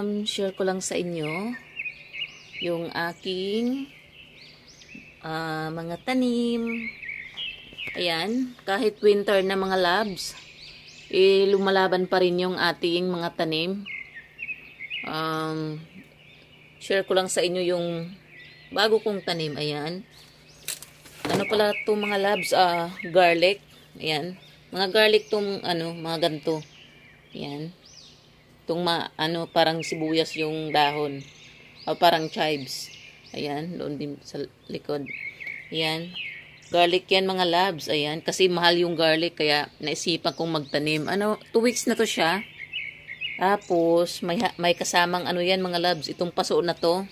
um, share ko lang sa inyo yung aking uh, mga tanim. Ayan, kahit winter na mga labs, eh, lumalaban pa rin yung ating mga tanim. Um, share ko lang sa inyo yung bago kong tanim. Ayan. Ano pala itong mga labs? Uh, garlic. Ayan. Mga garlic tong ano, mga ganito. Ayan. Itong ma, ano, parang sibuyas yung dahon. O parang chives. Ayan, doon din sa likod. Ayan. Garlic yan mga labs. Ayan, kasi mahal yung garlic kaya naisipan kong magtanim. Ano, 2 weeks na to siya. Tapos, may, may kasamang ano yan mga labs. Itong paso na to.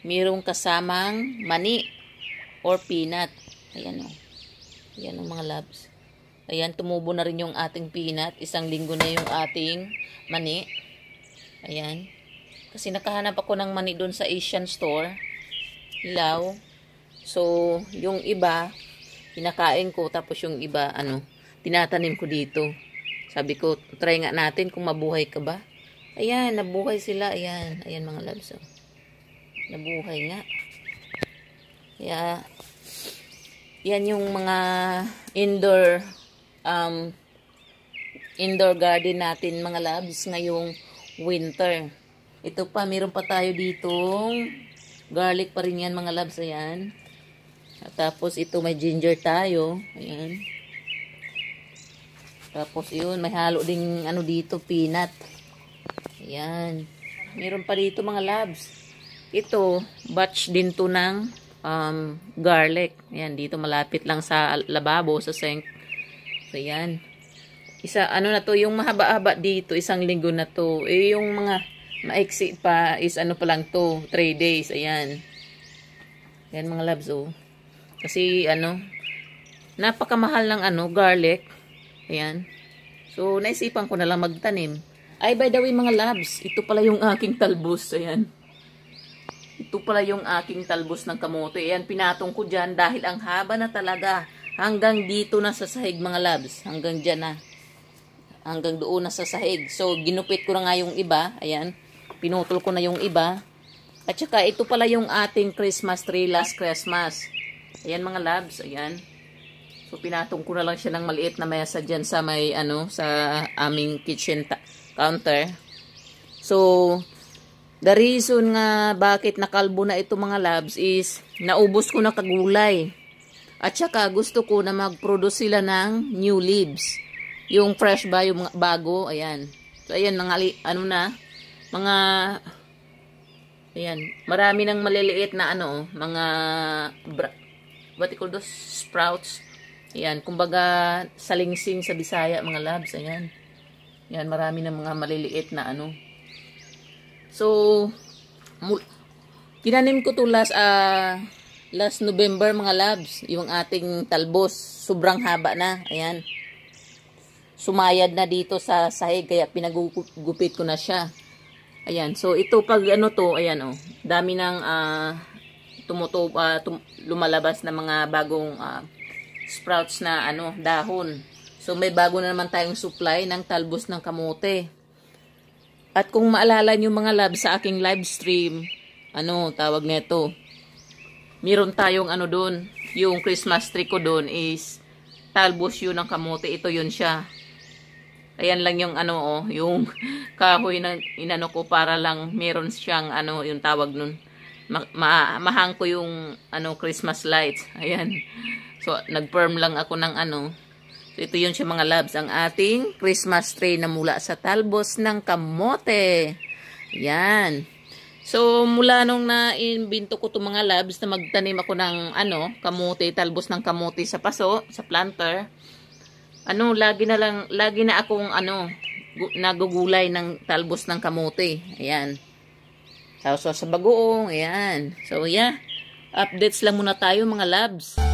Mayroong kasamang mani or peanut. Ayan o. Oh. Ayan o oh, mga labs. Ayan, tumubo na rin yung ating peanut. Isang linggo na yung ating mani. Ayan. Kasi nakahanap ako ng mani doon sa Asian store. Hilaw. So, yung iba, pinakain ko. Tapos yung iba, ano, tinatanim ko dito. Sabi ko, try nga natin kung mabuhay ka ba. Ayan, nabuhay sila. Ayan, ayan mga loves. Oh. Nabuhay nga. Yeah. Yan yung mga indoor um, indoor garden natin mga labs ngayong winter. Ito pa, meron pa tayo ditong garlic pa rin yan mga labs. Ayan. tapos ito may ginger tayo. Ayan. Tapos yun, may halo ding ano dito, peanut. Ayan. Meron pa dito mga labs. Ito, batch din to ng um, garlic. Ayan, dito malapit lang sa lababo, sa sink So, yan. Isa, ano na to, yung mahaba-haba dito, isang linggo na to. Eh, yung mga maiksi pa is ano pa lang to, 3 days. Ayan. Yan mga loves, oh. Kasi, ano, napakamahal ng ano, garlic. Ayan. So, naisipan ko na lang magtanim. Ay, by the way, mga loves, ito pala yung aking talbos. Ayan. Ito pala yung aking talbos ng kamote. Ayan, pinatong ko dyan dahil ang haba na talaga hanggang dito na sa sahig mga labs. Hanggang dyan na. Hanggang doon na sa sahig. So, ginupit ko na nga yung iba. Ayan. Pinutol ko na yung iba. At saka, ito pala yung ating Christmas tree last Christmas. Ayan mga labs. Ayan. So, pinatong ko na lang siya ng maliit na maya sa dyan sa may, ano, sa aming kitchen counter. So, the reason nga bakit nakalbo na ito mga labs is naubos ko na kagulay. At saka gusto ko na mag-produce sila ng new leaves. Yung fresh ba, yung bago, ayan. So, ayan, nangali, ano na, mga, ayan, marami ng maliliit na ano, mga, bra, what you call those, sprouts. Ayan, kumbaga, salingsing sa Bisaya, mga labs, ayan. Ayan, marami ng mga maliliit na ano. So, tinanim ko to last, ah, uh, Last November mga labs, yung ating talbos, sobrang haba na. Ayan. Sumayad na dito sa sahig kaya pinagugupit ko na siya. Ayan. So ito pag ano to, ayan oh. Dami ng uh, ah, tumutob uh, ah, tum lumalabas na mga bagong uh, sprouts na ano, dahon. So may bago na naman tayong supply ng talbos ng kamote. At kung maalala niyo mga labs sa aking live stream, ano tawag nito? meron tayong ano doon, yung Christmas tree ko doon is talbos yun ng kamote. Ito yun siya. Ayan lang yung ano oh, yung kahoy na inano ko para lang meron siyang ano yung tawag nun. Ma ma mahang ko yung ano Christmas lights. Ayan. So nagperm lang ako ng ano. So ito yun siya mga loves, ang ating Christmas tree na mula sa talbos ng kamote. Yan. So, mula nung na-invento ko itong mga labs na magtanim ako ng ano, kamote, talbos ng kamote sa paso, sa planter, ano, lagi na lang, lagi na akong ano, nagugulay ng talbos ng kamote. Ayan. Sausaw sa bagoong, ayan. So, yeah. Updates lang muna tayo mga labs.